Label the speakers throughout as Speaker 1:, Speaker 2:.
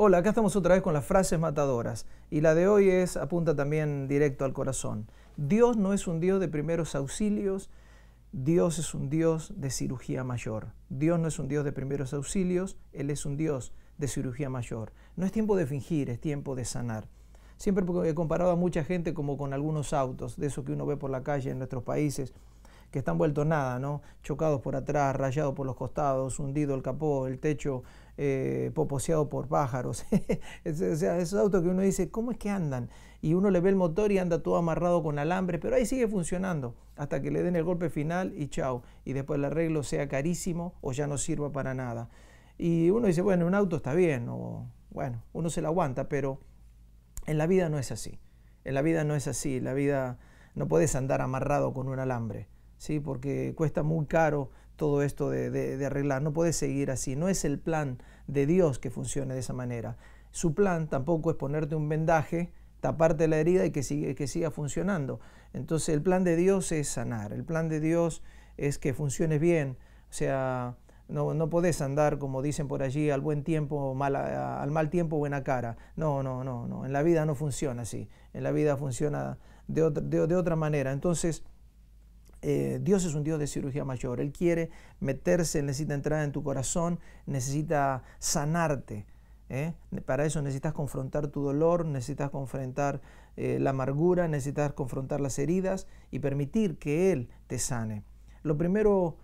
Speaker 1: Hola, acá estamos otra vez con las frases matadoras y la de hoy es apunta también directo al corazón. Dios no es un Dios de primeros auxilios, Dios es un Dios de cirugía mayor. Dios no es un Dios de primeros auxilios, Él es un Dios de cirugía mayor. No es tiempo de fingir, es tiempo de sanar. Siempre he comparado a mucha gente como con algunos autos, de esos que uno ve por la calle en nuestros países, que están vueltos nada, ¿no? Chocados por atrás, rayados por los costados, hundido el capó, el techo, eh, poposeado por pájaros. o sea, esos autos que uno dice, ¿cómo es que andan? Y uno le ve el motor y anda todo amarrado con alambre, pero ahí sigue funcionando hasta que le den el golpe final y chao. Y después el arreglo sea carísimo o ya no sirva para nada. Y uno dice, bueno, un auto está bien, o bueno, uno se lo aguanta, pero en la vida no es así. En la vida no es así. la vida no puedes andar amarrado con un alambre. ¿sí? porque cuesta muy caro todo esto de, arreglar. No puede seguir así. No es el plan de Dios que funcione de esa manera. Su plan tampoco es ponerte un vendaje, taparte la herida y que, siga funcionando. Entonces el plan de Dios es sanar. El plan de Dios es que funcione bien. O sea, no, puedes podés andar, como dicen por allí, al buen tiempo, mal, al mal tiempo, buena cara. No, no, no, no. En la vida no funciona así. En la vida funciona de otra, de otra manera. Entonces, eh, Dios es un Dios de cirugía mayor. Él quiere meterse, necesita entrar en tu corazón, necesita sanarte. ¿eh? Para eso necesitas confrontar tu dolor, necesitas confrontar eh, la amargura, necesitas confrontar las heridas y permitir que Él te sane. Lo primero,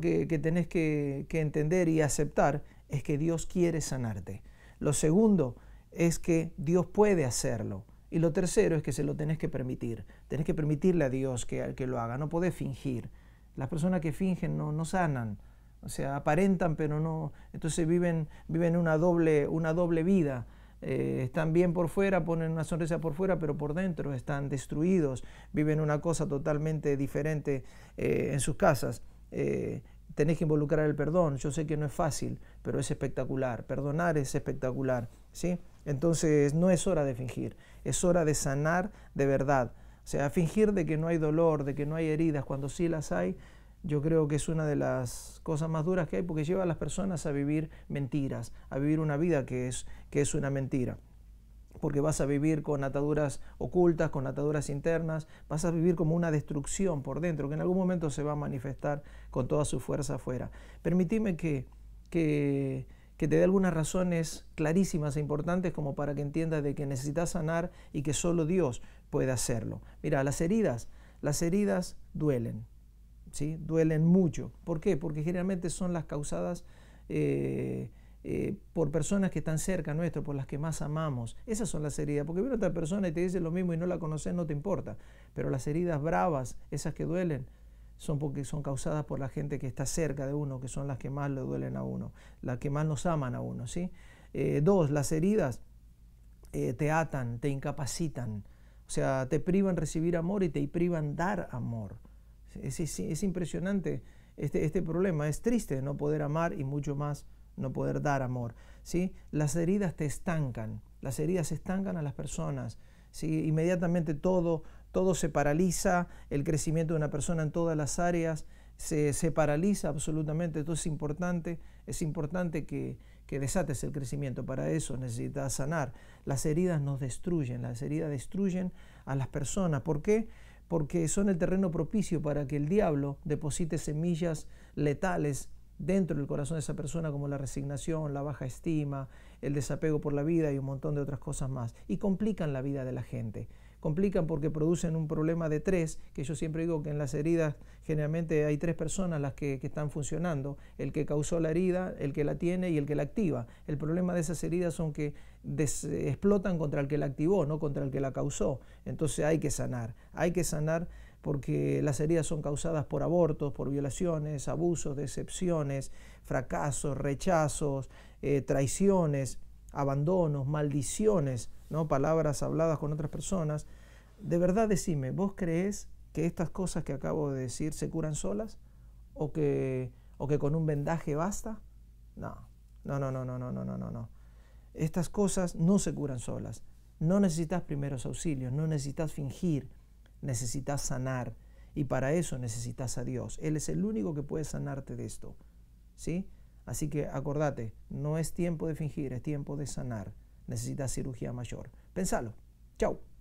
Speaker 1: que, tienes tenés que entender y aceptar es que Dios quiere sanarte. Lo segundo es que Dios puede hacerlo. Y lo tercero es que se lo tenés que permitir. Tenés que permitirle a Dios que, que lo haga. No podés fingir. Las personas que fingen no, sanan. O sea, aparentan, pero no. Entonces viven, viven una, doble, una doble vida. Eh, están bien por fuera, ponen una sonrisa por fuera, pero por dentro están destruidos, viven una cosa totalmente diferente eh, en sus casas. Eh, tenés que involucrar el perdón. Yo sé que no es fácil, pero es espectacular. Perdonar es espectacular. ¿sí? Entonces no es hora de fingir, es hora de sanar de verdad. O sea, fingir de que no hay dolor, de que no hay heridas, cuando sí las hay, yo creo que es una de las cosas más duras que hay porque lleva a las personas a vivir mentiras, a vivir una vida que es, que es una mentira porque vas a vivir con ataduras ocultas, con ataduras internas, vas a vivir como una destrucción por dentro, que en algún momento se va a manifestar con toda su fuerza afuera. Permitime que, que que te dé algunas razones clarísimas e importantes como para que entiendas de que necesitas sanar y que solo Dios puede hacerlo. Mira, las heridas, las heridas duelen, ¿sí? Duelen mucho. ¿Por qué? Porque generalmente son las causadas eh, eh, por personas que están cerca nuestro, por las que más amamos. Esas son las heridas, porque viene otra persona y te dice lo mismo y no la conoces, no te importa. Pero las heridas bravas, esas que duelen, son porque son causadas por la gente que está cerca de uno, que son las que más le duelen a uno, las que más nos aman a uno, ¿sí? Eh, dos, las heridas eh, te atan, te incapacitan, o sea, te privan recibir amor y te privan dar amor. Es, es, es impresionante este, este, problema, es triste no poder amar y mucho más no poder dar amor, ¿sí? Las heridas te estancan, las heridas estancan a las personas, ¿sí? Inmediatamente todo todo se paraliza, el crecimiento de una persona en todas las áreas se, se paraliza absolutamente, entonces es importante, es importante que, que desates el crecimiento, para eso necesitas sanar. Las heridas nos destruyen, las heridas destruyen a las personas, ¿por qué? Porque son el terreno propicio para que el diablo deposite semillas letales dentro del corazón de esa persona como la resignación, la baja estima, el desapego por la vida y un montón de otras cosas más. Y complican la vida de la gente complican porque producen un problema de tres, que yo siempre digo que en las heridas generalmente hay tres personas las que, están funcionando, el que causó la herida, el que la tiene y el que la activa. El problema de esas heridas son que explotan contra el que la activó, no contra el que la causó. Entonces hay que sanar, hay que sanar porque las heridas son causadas por abortos, por violaciones, abusos, decepciones, fracasos, rechazos, eh, traiciones, abandonos, maldiciones palabras habladas con otras personas. De verdad decime, ¿vos crees que estas cosas que acabo de decir se curan solas? ¿O que, o que con un vendaje basta? No, no, no, no, no, no, no, no, no. Estas cosas no se curan solas. No necesitas primeros auxilios, no necesitas fingir, necesitas sanar. Y para eso necesitas a Dios. Él es el único que puede sanarte de esto. ¿Sí? Así que acordate, no es tiempo de fingir, es tiempo de sanar. Necesita cirugía mayor. Pensalo. Chau.